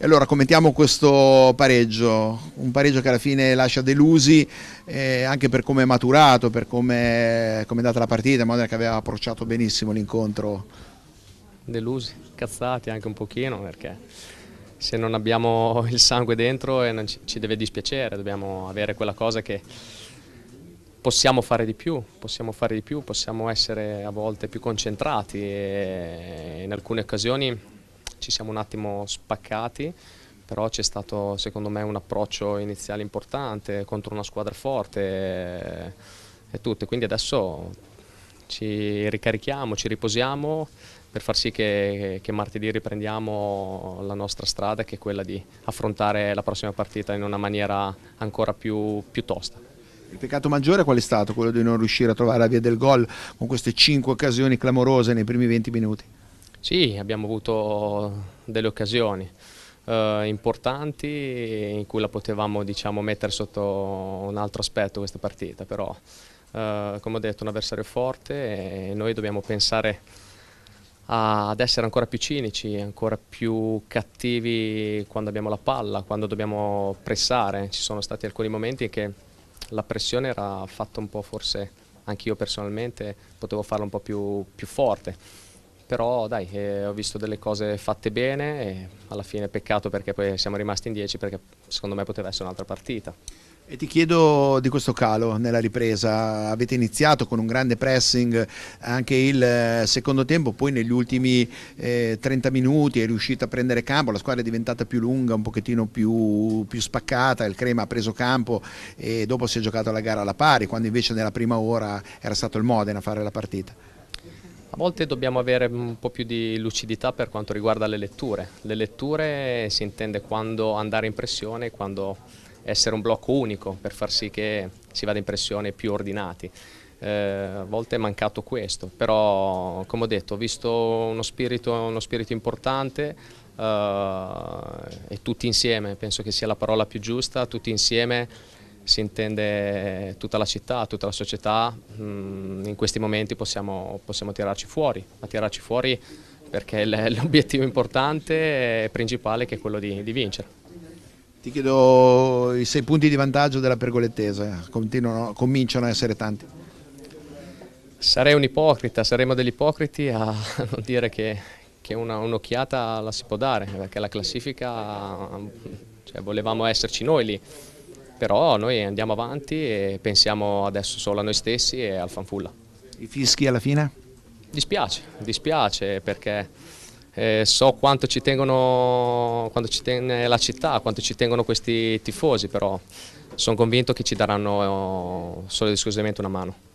E allora commentiamo questo pareggio, un pareggio che alla fine lascia delusi eh, anche per come è maturato, per come è, com andata la partita, in modo che aveva approcciato benissimo l'incontro. Delusi, cazzati anche un pochino perché se non abbiamo il sangue dentro eh, ci, ci deve dispiacere, dobbiamo avere quella cosa che possiamo fare di più, possiamo fare di più, possiamo essere a volte più concentrati e in alcune occasioni ci siamo un attimo spaccati, però c'è stato secondo me un approccio iniziale importante contro una squadra forte e, e tutto. Quindi adesso ci ricarichiamo, ci riposiamo per far sì che, che, martedì riprendiamo la nostra strada che è quella di affrontare la prossima partita in una maniera ancora più, più tosta. Il peccato maggiore qual è stato? Quello di non riuscire a trovare la via del gol con queste 5 occasioni clamorose nei primi 20 minuti? Sì, abbiamo avuto delle occasioni eh, importanti in cui la potevamo diciamo, mettere sotto un altro aspetto questa partita, però eh, come ho detto è un avversario forte e noi dobbiamo pensare ad essere ancora più cinici, ancora più cattivi quando abbiamo la palla, quando dobbiamo pressare. Ci sono stati alcuni momenti in che la pressione era fatta un po' forse anche io personalmente, potevo farla un po' più, più forte però dai, eh, ho visto delle cose fatte bene e alla fine peccato perché poi siamo rimasti in 10 perché secondo me poteva essere un'altra partita. E ti chiedo di questo calo nella ripresa, avete iniziato con un grande pressing anche il eh, secondo tempo, poi negli ultimi eh, 30 minuti è riuscito a prendere campo, la squadra è diventata più lunga, un pochettino più, più, spaccata, il Crema ha preso campo e dopo si è giocato la gara alla pari, quando invece nella prima ora era stato il Modena a fare la partita. A volte dobbiamo avere un po' più di lucidità per quanto riguarda le letture. Le letture si intende quando andare in pressione, quando essere un blocco unico per far sì che si vada in pressione più ordinati. Eh, a volte è mancato questo, però come ho detto ho visto uno spirito, uno spirito importante eh, e tutti insieme, penso che sia la parola più giusta, tutti insieme si intende tutta la città, tutta la società, mm, in questi momenti possiamo, possiamo tirarci fuori, ma tirarci fuori perché l'obiettivo importante e principale che è quello di, di, vincere. Ti chiedo i sei punti di vantaggio della pergolettese, cominciano a essere tanti. Sarei un ipocrita, saremo degli ipocriti a non dire che, che un'occhiata un la si può dare, perché la classifica, cioè, volevamo esserci noi lì però noi andiamo avanti e pensiamo adesso solo a noi stessi e al fanfulla. I fischi alla fine? Dispiace, dispiace perché eh, so quanto ci tengono quanto ci tiene la città, quanto ci tengono questi tifosi, però sono convinto che ci daranno solo ed esclusivamente una mano.